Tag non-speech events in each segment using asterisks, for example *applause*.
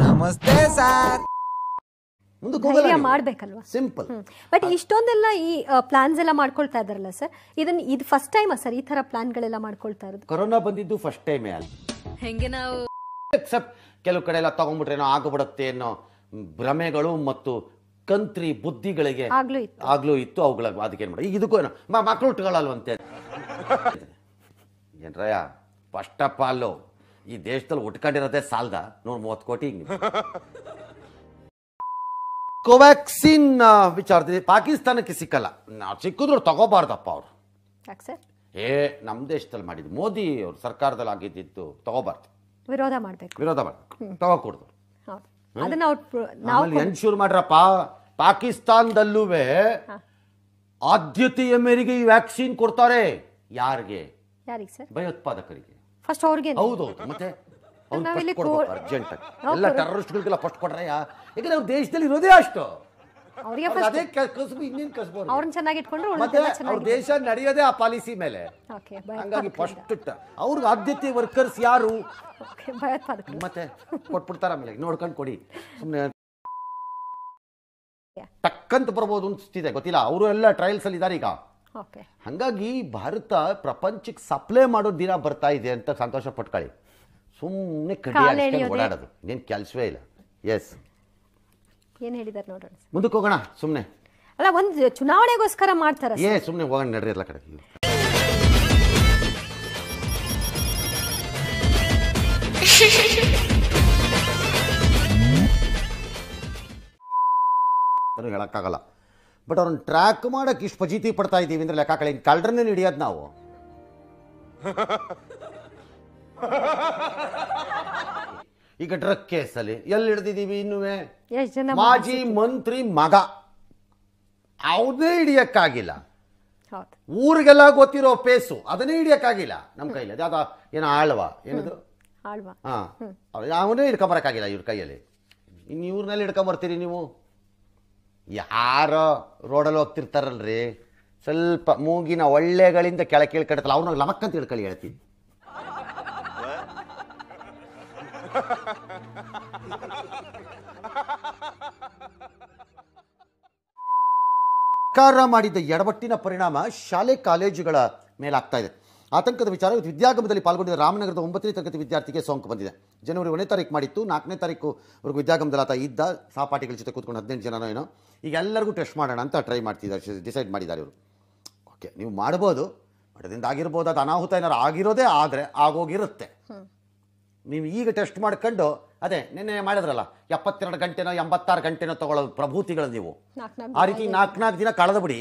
ನಮಸ್ತೆ ಸರ್ ಒಂದು ಧೈರ್ಯ ಮಾಡ್ಬೇಕಲ್ವಾ ಸಿಂಪಲ್ ಬಟ್ ಇಷ್ಟೊಂದೆಲ್ಲ ಈ ಪ್ಲಾನ್ಸ್ ಎಲ್ಲ ಮಾಡ್ಕೊಳ್ತಾ ಇದಾರಲ್ಲ ಸರ್ ಇದನ್ನ ಇದು ಫಸ್ಟ್ ಟೈಮ್ ಸರ್ ಈ ತರ ಪ್ಲಾನ್ ಗಳೆಲ್ಲ ಮಾಡ್ಕೊಳ್ತಾ ಇರೋದು ಕೊರೋನಾ ಬಂದಿದ್ದು ಫಸ್ಟ್ ಟೈಮ್ ಅಲ್ಲಿ ಹೆಂಗೆ ನಾವು ಕೆಲವು ಕಡೆ ಎಲ್ಲ ತಗೊಂಡ್ಬಿಟ್ರೇನೋ ಆಗ್ಬಿಡುತ್ತೆ ಅನ್ನೋ ಭ್ರಮೆಗಳು ಮತ್ತು ಕಂತ್ರಿ ಬುದ್ಧಿಗಳಿಗೆ ಆಗ್ಲೂ ಇತ್ತು ಅವುಗಳ ಅದಕ್ಕೆ ಏನ್ ಮಾಡಿ ಈಗ ಇದಕ್ಕೂ ಏನೋ ಮಕ್ಕಳು ಉಟ್ಕೊಳ್ಳಲ್ವಂತೆ ಏನರಯ್ಯ ಫಸ್ಟ್ ಆಫ್ ಆಲ್ ಈ ದೇಶದಲ್ಲಿ ಉಟ್ಕೊಂಡಿರೋದೇ ಸಾಲದ ನೂರ ಮೂವತ್ತು ಕೋಟಿ ಕೋವ್ಯಾಕ್ಸಿನ್ ವಿಚಾರದಲ್ಲಿ ಪಾಕಿಸ್ತಾನಕ್ಕೆ ಸಿಕ್ಕಲ್ಲ ನಾವು ಸಿಕ್ಕಿದ್ರು ತಗೋಬಾರ್ದಪ್ಪ ಅವರು ಏ ನಮ್ಮ ದೇಶದಲ್ಲಿ ಮಾಡಿದ್ದು ಮೋದಿ ಅವ್ರ ಸರ್ಕಾರದಲ್ಲಿ ಆಗಿದ್ದಿದ್ದು ತಗೋಬಾರ್ದು ವಿರೋಧ ಮಾಡಬೇಕು ವಿರೋಧ ಮಾಡಬೇಕು ತಗೋಕೂಡ್ದು ಅದನ್ನ ಎನ್ಶೂರ್ ಮಾಡ್ರಪ್ಪ ಪಾಕಿಸ್ತಾನದಲ್ಲೂ ಆದ್ಯತೆಯ ಮೇರೆಗೆ ಈ ವ್ಯಾಕ್ಸಿನ್ ಕೊಡ್ತಾರೆ ಯಾರಿಗೆ ಭಯೋತ್ಪಾದಕರಿಗೆ ಫಸ್ಟ್ ಅವ್ರಿಗೆ ಹೌದು ಮತ್ತೆ ನಾವಿಲ್ಲಿ ಅರ್ಜೆಂಟ್ ಎಲ್ಲ ಟೆರರಿಸ್ಟ್ಗಳಿಗೆಲ್ಲ ಫಸ್ಟ್ ಕೊಡ್ರೆ ಈಗ ಅವ್ರ ದೇಶದಲ್ಲಿ ಇರೋದೇ ಅಷ್ಟು ಅವ್ರಿಗೆ ಅದೇ ಕಸಬು ಇನ್ನೇನು ಕಸಬು ಅವ್ರನ್ನ ಚೆನ್ನಾಗಿ ಇಟ್ಕೊಂಡ್ರು ಮತ್ತೆ ಅವ್ರ ದೇಶ ನಡೆಯೋದೇ ಆ ಪಾಲಿಸಿ ಮೇಲೆ ಹಂಗಾಗಿ ಫಸ್ಟ್ ಅವ್ರಿಗೆ ಆದ್ಯತೆ ವರ್ಕರ್ಸ್ ಯಾರು ಮತ್ತೆ ಕೊಟ್ಬಿಡ್ತಾರ ಆಮೇಲೆ ನೋಡ್ಕೊಂಡು ಕೊಡಿ ಸುಮ್ಮನೆ ಟಕ್ಕಂತ ಬರ್ಬೋದು ಅನಿಸ್ತಿದೆ ಗೊತ್ತಿಲ್ಲ ಅವರು ಎಲ್ಲ ಟ್ರಯಲ್ಸ್ ಅಲ್ಲಿ ಇದ್ದಾರೆ ಈಗ ಹಾಗಾಗಿ ಭಾರತ ಪ್ರಪಂಚಕ್ಕೆ ಸಪ್ಲೈ ಮಾಡೋ ದಿನ ಬರ್ತಾ ಇದೆ ಅಂತ ಸಂತೋಷ ಪಟ್ಕೊಳ್ಳಿ ಸುಮ್ಮನೆ ಕಡಿಮೆ ಓಡಾಡೋದು ಏನು ಕೆಲಸವೇ ಇಲ್ಲ ಎಸ್ ಏನು ಹೇಳಿದ್ದಾರೆ ನೋಡೋಣ ಮುಂದಕ್ಕೆ ಹೋಗೋಣ ಸುಮ್ಮನೆ ಅಲ್ಲ ಒಂದು ಚುನಾವಣೆಗೋಸ್ಕರ ಮಾಡ್ತಾರೆ ಏ ಸುಮ್ಮನೆ ಹೋಗೋಣ ನಡ್ರಿಲ್ಲ ಕಡೆ ಕಡೆ *laughs* ಹೇಳಕ್ಕಾಗಲ್ಲ ಬಟ್ ಅವ್ರನ್ನ ಟ್ರ್ಯಾಕ್ ಮಾಡೋಕ್ಕೆ ಇಷ್ಟು ಫಜೀತಿ ಪಡ್ತಾ ಇದ್ದೀವಿ ಅಂದರೆ ಲೆಕ್ಕ ಕಳಿ ಕಳ್ಳರನ್ನೇ ಹಿಡಿಯೋದು ನಾವು *laughs* ಈಗ ಡ್ರಗ್ ಕೇಸಲ್ಲಿ ಎಲ್ಲಿ ಹಿಡ್ದಿದ್ದೀವಿ ಇನ್ನುವೇ ಮಾಜಿ ಮಂತ್ರಿ ಮಗ ಯಾವುದೇ ಹಿಡಿಯಕ್ಕಾಗಿಲ್ಲ ಊರಿಗೆಲ್ಲ ಗೊತ್ತಿರೋ ಪೇಸು ಅದನ್ನೇ ಹಿಡಿಯಕ್ಕಾಗಿಲ್ಲ ನಮ್ಮ ಕೈಯಲ್ಲಿ ಅದಾದ ಏನೋ ಆಳ್ವ ಏನದು ಹಾಂ ಅವನೇ ಹಿಡ್ಕೊಂಬರಕ್ಕಾಗಿಲ್ಲ ಇವ್ರ ಕೈಯಲ್ಲಿ ಇನ್ನು ಇವ್ರನ್ನೆಲ್ಲ ಹಿಡ್ಕೊಂಬರ್ತೀರಿ ನೀವು ಯಾರ ರೋಡಲ್ಲಿ ಹೋಗ್ತಿರ್ತಾರಲ್ರಿ ಸ್ವಲ್ಪ ಮೂಗಿನ ಒಳ್ಳೆಗಳಿಂದ ಕೇಳಿ ಕೇಳಿ ಅವ್ರನ್ನ ಲಮಕ್ ಅಂತ ತಿಳ್ಕೊಳ್ಳಿ ಹೇಳ್ತೀನಿ ಸರ್ಕಾರ ಮಾಡಿದ ಎಡವಟ್ಟಿನ ಪರಿಣಾಮ ಶಾಲೆ ಕಾಲೇಜುಗಳ ಮೇಲಾಗ್ತಾ ಇದೆ ಆತಂಕದ ವಿಚಾರ ವಿದ್ಯಾಗಮದಲ್ಲಿ ಪಾಲ್ಗೊಂಡಿದ್ದ ರಾಮನಗರದ ಒಂಬತ್ತನೇ ತರಗತಿ ವಿದ್ಯಾರ್ಥಿಗೆ ಸೋಂಕು ಬಂದಿದೆ ಜನವರಿ ಒಂದನೇ ತಾರೀಕು ಮಾಡಿತ್ತು ನಾಲ್ಕನೇ ತಾರೀಕು ಅವ್ರಿಗೆ ವಿದ್ಯಾಗಮದಲ್ಲಿ ಆತ ಇದ್ದ ಸಹಪಾಠಿಗಳ ಜೊತೆ ಕೂತ್ಕೊಂಡು ಹದಿನೆಂಟು ಜನ ಏನೋ ಈಗ ಎಲ್ಲರಿಗೂ ಟೆಸ್ಟ್ ಮಾಡೋಣ ಅಂತ ಟ್ರೈ ಮಾಡ್ತಿದ್ದಾರೆ ಡಿಸೈಡ್ ಮಾಡಿದ್ದಾರೆ ಇವರು ಓಕೆ ನೀವು ಮಾಡ್ಬೋದು ಅದರಿಂದ ಆಗಿರ್ಬೋದು ಅದು ಅನಾಹುತ ಏನಾರು ಆಗಿರೋದೇ ಆದರೆ ಆಗೋಗಿರುತ್ತೆ ನೀವು ಈಗ ಟೆಸ್ಟ್ ಮಾಡ್ಕೊಂಡು ಅದೇ ನಿನ್ನೆ ಮಾಡಿದ್ರಲ್ಲ ಎಪ್ಪತ್ತೆರಡು ಗಂಟೆನೋ ಎಂಬತ್ತಾರು ಗಂಟೆನೋ ತಗೊಳ್ಳೋ ಪ್ರಭೂತಿಗಳು ನೀವು ಆ ರೀತಿ ನಾಲ್ಕು ದಿನ ಕಳೆದ ಬಿಡಿ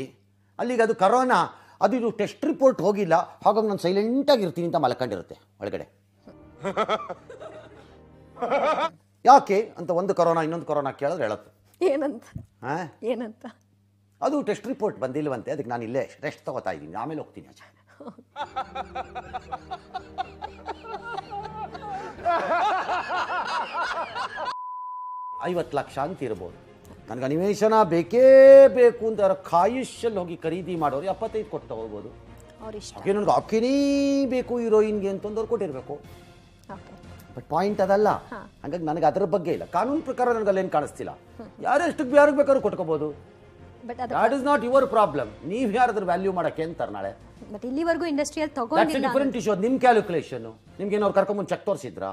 ಅಲ್ಲಿಗೆ ಅದು ಕರೋನಾ ಅದು ಇದು ಟೆಸ್ಟ್ ರಿಪೋರ್ಟ್ ಹೋಗಿಲ್ಲ ಹಾಗಾಗಿ ನಾನು ಸೈಲೆಂಟಾಗಿರ್ತೀನಿ ಅಂತ ಮಲ್ಕೊಂಡಿರುತ್ತೆ ಒಳಗಡೆ *laughs* *laughs* ಯಾಕೆ ಅಂತ ಒಂದು ಕೊರೋನಾ ಇನ್ನೊಂದು ಕೊರೋನಾ ಕೇಳಿದ್ರೆ ಹೇಳುತ್ತೆ ಏನಂತ ಏನಂತ ಅದು ಟೆಸ್ಟ್ ರಿಪೋರ್ಟ್ ಬಂದಿಲ್ವಂತೆ ಅದಕ್ಕೆ ನಾನು ಇಲ್ಲೇ ರೆಸ್ಟ್ ತಗೋತಾ ಇದ್ದೀನಿ ಆಮೇಲೆ ಹೋಗ್ತೀನಿ ಅಜ್ಜ ಐವತ್ತು ಲಕ್ಷ ಅಂತ ಇರ್ಬೋದು ನನಗೆ ಅನಿವೇಶನ ಬೇಕೇ ಬೇಕು ಅಂತ ಅವ್ರ ಕಾಯುಷಲ್ಲಿ ಹೋಗಿ ಖರೀದಿ ಮಾಡೋರು ಎಪ್ಪತ್ತೈದು ಕೊಟ್ಟು ತಗೋಬೋದು ಅವ್ರಿಗೆ ನನಗೆ ಅಕ್ಕಿನೇ ಬೇಕು ಹೀರೋಯಿನ್ಗೆ ಅಂತಂದವ್ರು ಕೊಟ್ಟಿರಬೇಕು ಬಟ್ ಪಾಯಿಂಟ್ ಅದಲ್ಲ ಹಂಗಾಗಿ ನನಗೆ ಅದರ ಬಗ್ಗೆ ಇಲ್ಲ ಕಾನೂನು ಪ್ರಕಾರ ನನಗೆ ಅಲ್ಲೇನು ಕಾಣಿಸ್ತಿಲ್ಲ ಯಾರು ಎಷ್ಟಕ್ಕೆ ಯಾರಿಗೆ ಬೇಕಾದ್ರೂ ಕೊಟ್ಕೋಬಹುದು that is not your problem ನೀವ್ ಯಾರು ಅದ್ರ ವ್ಯಾಲ್ಯೂ ಮಾಡಕ್ಕೆ ಅಂತಾರೆ ನಾಳೆ ಬಟ್ ಇಲ್ಲಿವರೆಗೂ ಇಂಡಸ್ಟ್ರಿಯಲ್ ತಗೊಂಡಿಲ್ಲ ಡಿಫರೆಂಟ್ ಇಶ್ಯೂ ನಿಮ್ಮ ಕ್ಯಾಲ್ಕುಲೇಷನ್ ನಿಮ್ಗೆ ಏನೋ ಕರ್ಕೊಂಡು ಚೆಕ್ ತೋರಿಸಿದ್ರಾ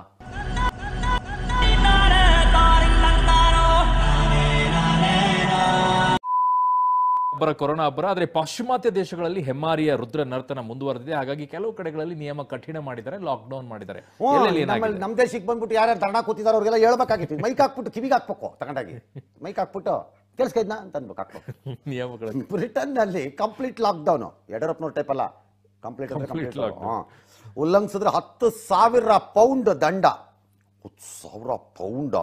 ಅಬ್ಬರ ಕೊರೋನಾ ಅಬ್ಬರ ಆದರೆ ಪಾಶ್ಚಿಮಾತ್ಯ ದೇಶಗಳಲ್ಲಿ ಹೆಮ್ಮಾರಿಯ ರುದ್ರ ನರ್ತನ ಮುಂದುವರೆದಿದೆ ಹಾಗಾಗಿ ಕೆಲವು ಕಡೆಗಳಲ್ಲಿ ನಿಯಮ ಕಠಿಣ ಮಾಡಿದ್ದಾರೆ ಲಾಕ್ಡೌನ್ ಮಾಡಿದ್ದಾರೆ ನಮ್ಮ ದೇಶಕ್ಕೆ ಬಂದ್ಬಿಟ್ಟು ಯಾರ್ಯಾರು ತರಣ ಕೂತಿದ್ದಾರೆ ಅವ್ರಿಗೆಲ್ಲ ಹೇಳ್ಬೇಕಾಗಿತ್ತು ಮೈಕ್ ಹಾಕ್ಬಿಟ್ಟು ಕಿವಿಗೆ ಹಾಕ್ಬೇಕು ತಗೊಂಡಾಗಿ ಮೈಕ್ ಹಾಕ್ಬಿಟ್ಟು ಕೇಳಿಸ್ಕೈದ್ನ ಅಂತ ಅನ್ಬೇಕು ಹಾಕ್ಬೇಕು *laughs* ನಿಯಮಗಳು ಬ್ರಿಟನ್ನಲ್ಲಿ ಕಂಪ್ಲೀಟ್ ಲಾಕ್ಡೌನು ಯಡಿಯೂರಪ್ಪನವ್ರ ಟೈಪ್ ಅಲ್ಲ ಕಂಪ್ಲೀಟ್ ಕಂಪ್ಲೀಟ್ ಉಲ್ಲಂಘಿಸಿದ್ರೆ ಹತ್ತು ಸಾವಿರ ಪೌಂಡ್ ದಂಡ ಹತ್ತು ಸಾವಿರ ಪೌಂಡ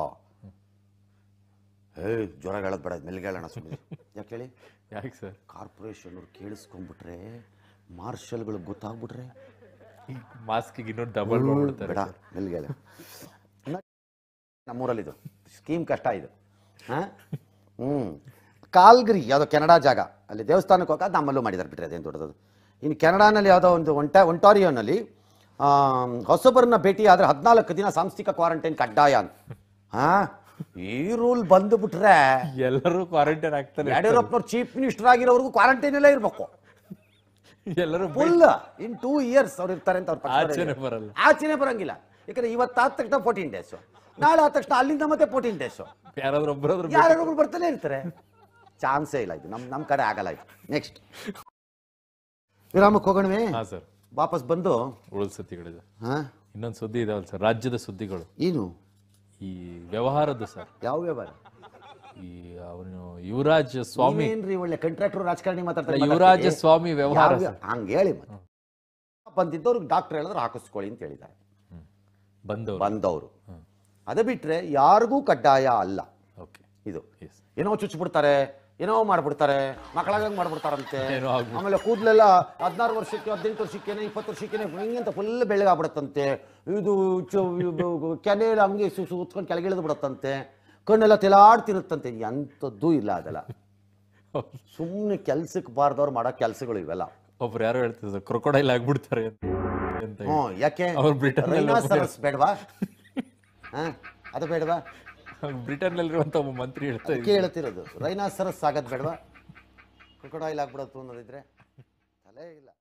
ಏ ಜ್ವರ ಹೇಳೋದು ಬೇಡ ಸುಮ್ಮನೆ ಯಾಕೆ ಹೇಳಿ ಯಾಕೆ ಸರ್ ಕಾರ್ಪೊರೇಷನ್ ಅವ್ರು ಕೇಳಿಸ್ಕೊಂಡ್ಬಿಟ್ರೆ ಮಾರ್ಷಲ್ಗಳು ಗೊತ್ತಾಗ್ಬಿಟ್ರೆ ಮಾಸ್ಕಿಗೆ ಇನ್ನೊಂದು ಡಬಲ್ ಬೇಡ ಸ್ಕೀಮ್ ಕಷ್ಟ ಇದು ಹಾಂ ಹ್ಞೂ ಕಾಲ್ಗಿರಿ ಯಾವುದೋ ಕೆನಡಾ ಜಾಗ ಅಲ್ಲಿ ದೇವಸ್ಥಾನಕ್ಕೆ ಹೋಗೋದು ನಮ್ಮಲ್ಲೂ ಮಾಡಿದ್ದಾರೆ ಬಿಟ್ರೆ ಅದೇನು ದೊಡ್ಡದು ಇನ್ನು ಕೆನಡಾನಲ್ಲಿ ಯಾವುದೋ ಒಂದು ಒಂಟ ಒಂಟಾರಿಯೋನಲ್ಲಿ ಹೊಸಬರನ್ನ ಭೇಟಿ ಆದರೆ ಹದಿನಾಲ್ಕು ದಿನ ಸಾಂಸ್ಥಿಕ ಕ್ವಾರಂಟೈನ್ ಕಡ್ಡಾಯ ಅಂತ ಹಾಂ ಈ ರೂಲ್ ಬಂದ್ಬಿಟ್ರೆ ಎಲ್ಲರೂ ಕ್ವಾರಂಟೈನ್ ಆಗ್ತಾರೆ ಯಡಿಯೂರಪ್ಪನವ್ರು ಚೀಫ್ ಮಿನಿಸ್ಟರ್ ಆಗಿರೋವರೆಗೂ ಕ್ವಾರಂಟೈನ್ ಎಲ್ಲ ಇರ್ಬೇಕು ಎಲ್ಲರೂ ಫುಲ್ ಇನ್ ಟೂ ಇಯರ್ಸ್ ಅವ್ರು ಇರ್ತಾರೆ ಅಂತ ಅವ್ರ ಆಚೆನೆ ಬರಲ್ಲ ಆಚೆನೆ ಬರಂಗಿಲ್ಲ ಯಾಕಂದ್ರೆ ಇವತ್ತಾದ ತಕ್ಷಣ ಫೋರ್ಟೀನ್ ಡೇಸ್ ನಾಳೆ ಆದ ತಕ್ಷಣ ಅಲ್ಲಿಂದ ಮತ್ತೆ ಫೋರ್ಟೀನ್ ಡೇಸ್ ಯಾರಾದ್ರೂ ಒಬ್ಬರಾದ್ರೂ ಬರ್ತಾನೆ ಇರ್ತಾರೆ ಚಾನ್ಸೇ ಇಲ್ಲ ಇದು ನಮ್ ನಮ್ ಕಡೆ ಆಗಲ್ಲ ಇದು ನೆಕ್ಸ್ಟ್ ವಿರಾಮಕ್ಕೆ ಹೋಗೋಣವೇ ಹಾ ಸರ್ ವಾಪಸ್ ಬಂದು ಉಳಿದ ಸುದ್ದಿಗಳಿದೆ ಹಾ ಇನ್ನೊಂದು ಸುದ್ದಿ ಇದಾವಲ್ಲ ಸರ್ ರಾಜ್ಯದ ಸುದ್ದಿಗಳು ಏನು ಈ ವ್ಯವಹಾರದ್ದು ಸರ್ ಯಾವ ವ್ಯವಹಾರ ಈ ಅವನು ಯುವರಾಜ ಸ್ವಾಮಿ ಏನ್ರಿ ಒಳ್ಳೆ ಕಂಟ್ರಾಕ್ಟರ್ ರಾಜಕಾರಣಿ ಮಾತಾಡ್ತಾರೆ ಯುವರಾಜ ಸ್ವಾಮಿ ವ್ಯವಹಾರ ಹೇಳಿ ಬಂದಿದ್ದವ್ರಿಗೆ ಡಾಕ್ಟರ್ ಹೇಳಿದ್ರೆ ಹಾಕಿಸ್ಕೊಳ್ಳಿ ಅಂತ ಹೇಳಿದ್ದಾರೆ ಬಂದವರು ಬಂದವರು ಅದ ಬಿಟ್ರೆ ಯಾರಿಗೂ ಕಡ್ಡಾಯ ಅಲ್ಲ ಓಕೆ ಇದು ಏನೋ ಚುಚ್ಚಿಬಿಡ್ತಾರೆ ಏನೋ ಮಾಡ್ಬಿಡ್ತಾರೆ ಮಕ್ಕಳಾಗ ಮಾಡ್ಬಿಡ್ತಾರಂತೆ ಆಮೇಲೆ ಕೂದಲೆಲ್ಲ ಹದಿನಾರು ವರ್ಷಕ್ಕೆ ಹದಿನೆಂಟು ವರ್ಷಕ್ಕೇನೆ ಇಪ್ಪತ್ತು ವರ್ಷಕ್ಕೇನೆ ಹಿಂಗಿಂತ ಫುಲ್ ಆಗ್ಬಿಡತ್ತಂತೆ ಇದು ಕೆನೆ ಹಂಗೆ ಸುತ್ಕೊಂಡು ಕೆಳಗಿಳಿದು ಬಿಡತ್ತಂತೆ ಕಣ್ಣೆಲ್ಲ ತೆಲಾಡ್ತಿರುತ್ತಂತೆ ಎಂಥದ್ದು ಇಲ್ಲ ಅದೆಲ್ಲ ಸುಮ್ಮನೆ ಕೆಲ್ಸಕ್ಕೆ ಬಾರ್ದವ್ರು ಮಾಡೋ ಕೆಲಸಗಳು ಇವೆಲ್ಲ ಒಬ್ರು ಯಾರು ಹೇಳ್ತಿದ್ರು ಕ್ರೊಕೊಡೈಲ್ ಆಗ್ಬಿಡ್ತಾರೆ ಹ್ಞೂ ಯಾಕೆ ಬೇಡವಾ ಅದು ಬೇಡವಾ ಬ್ರಿಟನ್ ನಲ್ಲಿರುವಂತ ಒಬ್ಬ ಮಂತ್ರಿ ಹೇಳ್ತಾ ಅದಕ್ಕೆ ಇದ್ದಾರೆ. ಹೇಳ್ತಿರೋದು ರೈನಾಸರಸ್ ಆಗದ್ ಬೇಡವಾ ಕ್ರೊಕೊಡಾಯಿಲ್ ಆಗ್ಬಿಡತ್ತು ಅನ್ನೋದಿದ್ರೆ ತಲೆ ಇಲ್ಲ